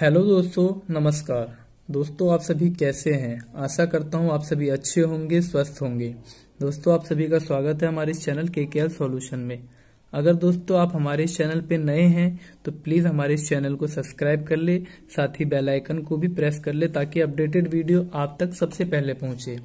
hello दोस्तों नमस्कार दोस्तों आप सभी कैसे हैं आशा करता हूं आप सभी अच्छे होंगे स्वस्थ होंगे दोस्तों आप सभी का स्वागत है हमारे इस चैनल के के एल सोल्यूशन में अगर दोस्तों आप हमारे इस चैनल पे नए हैं तो प्लीज़ हमारे इस चैनल को सब्सक्राइब कर ले साथ ही बेल आइकन को भी प्रेस कर ले ताकि अपडेटेड वीडियो आप तक सबसे पहले पहुंचे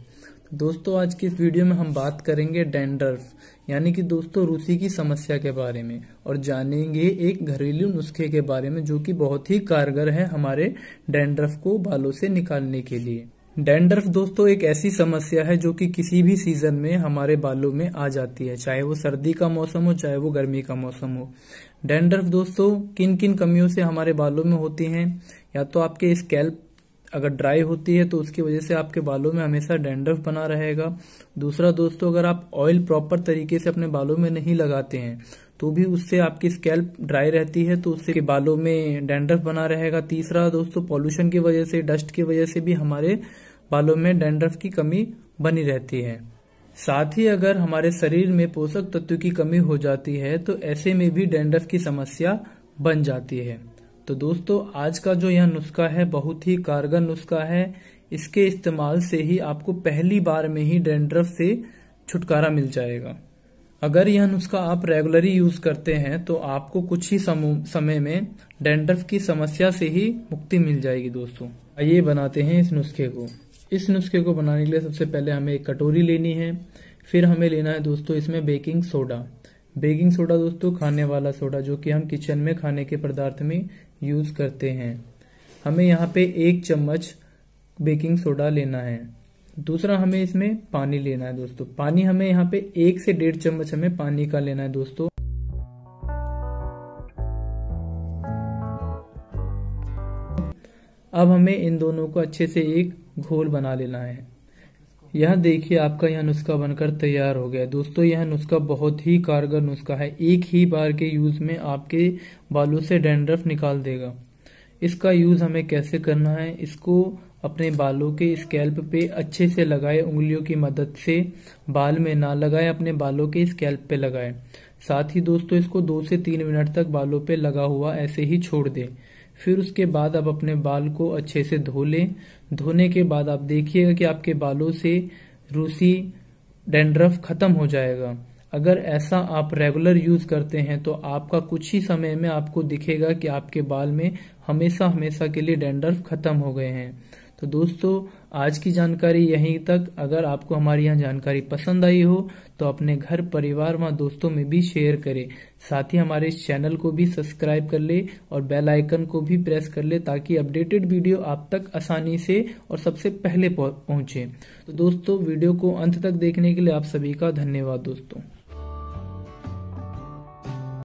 दोस्तों आज की इस वीडियो में हम बात करेंगे डेंडर्फ यानी कि दोस्तों रूसी की समस्या के बारे में और जानेंगे एक घरेलू नुस्खे के बारे में जो कि बहुत ही कारगर है हमारे डेंडर्फ को बालों से निकालने के लिए डेंडर्फ दोस्तों एक ऐसी समस्या है जो कि किसी भी सीजन में हमारे बालों में आ जाती है चाहे वो सर्दी का मौसम हो चाहे वो गर्मी का मौसम हो डेंडर्फ दोस्तों किन किन कमियों से हमारे बालों में होती हैं या तो आपके स्कैल्प अगर ड्राई होती है तो उसकी वजह से आपके बालों में हमेशा डेंड्रफ बना रहेगा दूसरा दोस्तों अगर आप ऑयल प्रॉपर तरीके से अपने बालों में नहीं लगाते हैं तो भी उससे आपकी स्कैल्प ड्राई रहती है तो उससे बालों में डेंड्रफ बना रहेगा तीसरा दोस्तों पॉल्यूशन की वजह से डस्ट की वजह से भी हमारे बालों में डेंड्रफ की कमी बनी रहती है साथ ही अगर हमारे शरीर में पोषक तत्व की कमी हो जाती है तो ऐसे में भी डेंड्रफ की समस्या बन जाती है तो दोस्तों आज का जो यह नुस्खा है बहुत ही कारगर नुस्खा है इसके इस्तेमाल से ही आपको पहली बार में ही डेंड्रफ से छुटकारा मिल जाएगा अगर यह नुस्खा आप रेगुलरली यूज करते हैं तो आपको कुछ ही समय में डेंड्रफ की समस्या से ही मुक्ति मिल जाएगी दोस्तों आइए बनाते हैं इस नुस्खे को इस नुस्खे को बनाने के लिए सबसे पहले हमें एक कटोरी लेनी है फिर हमें लेना है दोस्तों इसमें बेकिंग सोडा बेकिंग सोडा दोस्तों खाने वाला सोडा जो कि हम किचन में खाने के पदार्थ में यूज़ करते हैं हमें यहाँ पे एक चम्मच बेकिंग सोडा लेना है दूसरा हमें इसमें पानी लेना है दोस्तों पानी हमें यहाँ पे एक से डेढ़ चम्मच हमें पानी का लेना है दोस्तों अब हमें इन दोनों को अच्छे से एक घोल बना लेना है यह देखिए आपका यह नुस्खा बनकर तैयार हो गया दोस्तों यह नुस्खा बहुत ही कारगर नुस्खा है एक ही बार के यूज में आपके बालों से डेंड्रफ निकाल देगा इसका यूज हमें कैसे करना है इसको अपने बालों के स्कैल्प पे अच्छे से लगाए उंगलियों की मदद से बाल में ना लगाए अपने बालों के स्कैल्प पे लगाए साथ ही दोस्तों इसको दो से तीन मिनट तक बालों पे लगा हुआ ऐसे ही छोड़ दें फिर उसके बाद आप अपने बाल को अच्छे से धो लें धोने के बाद आप देखिएगा कि आपके बालों से रूसी डेंड्रफ खत्म हो जाएगा अगर ऐसा आप रेगुलर यूज करते हैं तो आपका कुछ ही समय में आपको दिखेगा कि आपके बाल में हमेशा हमेशा के लिए डेंड्रफ खत्म हो गए हैं तो दोस्तों आज की जानकारी यहीं तक अगर आपको हमारी यहाँ जानकारी पसंद आई हो तो अपने घर परिवार व दोस्तों में भी शेयर करें साथ ही हमारे इस चैनल को भी सब्सक्राइब कर ले और बेल आइकन को भी प्रेस कर ले ताकि अपडेटेड वीडियो आप तक आसानी से और सबसे पहले पहुंचे तो दोस्तों वीडियो को अंत तक देखने के लिए आप सभी का धन्यवाद दोस्तों